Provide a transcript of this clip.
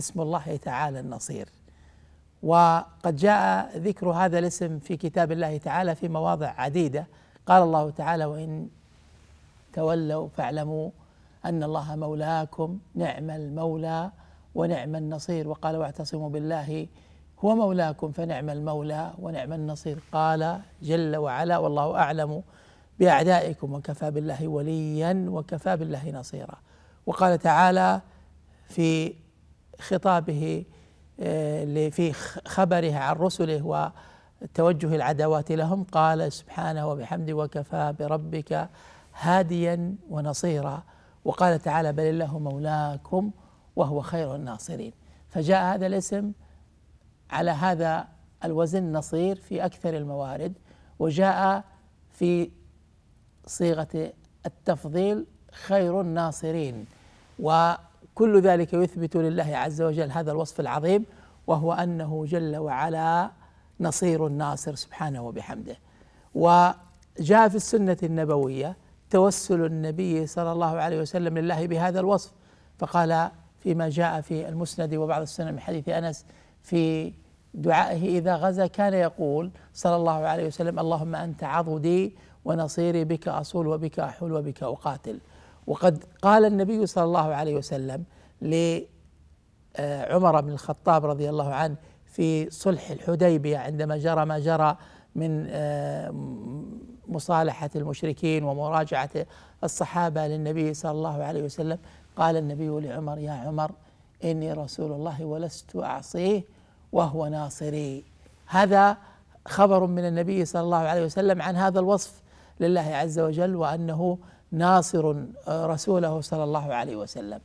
اسم الله تعالى النصير وقد جاء ذكر هذا الاسم في كتاب الله تعالى في مواضع عديده قال الله تعالى وان تولوا فاعلموا ان الله مولاكم نعم المولى ونعم النصير وقال واعتصموا بالله هو مولاكم فنعم المولى ونعم النصير قال جل وعلا والله اعلم باعدائكم وكفى بالله وليا وكفى بالله نصيرا وقال تعالى في خطابه آه، في خبره عن رسله وتوجه العداوات لهم قال سبحانه وبحمده وكفى بربك هاديا ونصيرا وقال تعالى بل الله مولاكم وهو خير الناصرين فجاء هذا الاسم على هذا الوزن نصير في اكثر الموارد وجاء في صيغه التفضيل خير الناصرين و كل ذلك يثبت لله عز وجل هذا الوصف العظيم وهو انه جل وعلا نصير الناصر سبحانه وبحمده وجاء في السنه النبويه توسل النبي صلى الله عليه وسلم لله بهذا الوصف فقال فيما جاء في المسند وبعض السنن من حديث انس في دعائه اذا غزا كان يقول صلى الله عليه وسلم اللهم انت عضدي ونصيري بك اصول وبك احول وبك اقاتل وقد قال النبي صلى الله عليه وسلم لعمر آه، بن الخطاب رضي الله عنه في صلح الحديبيه عندما جرى ما جرى من آه، مصالحه المشركين ومراجعه الصحابه للنبي صلى الله عليه وسلم قال النبي لعمر يا عمر اني رسول الله ولست اعصيه وهو ناصري هذا خبر من النبي صلى الله عليه وسلم عن هذا الوصف لله عز وجل وانه ناصر آه، رسوله صلى الله عليه وسلم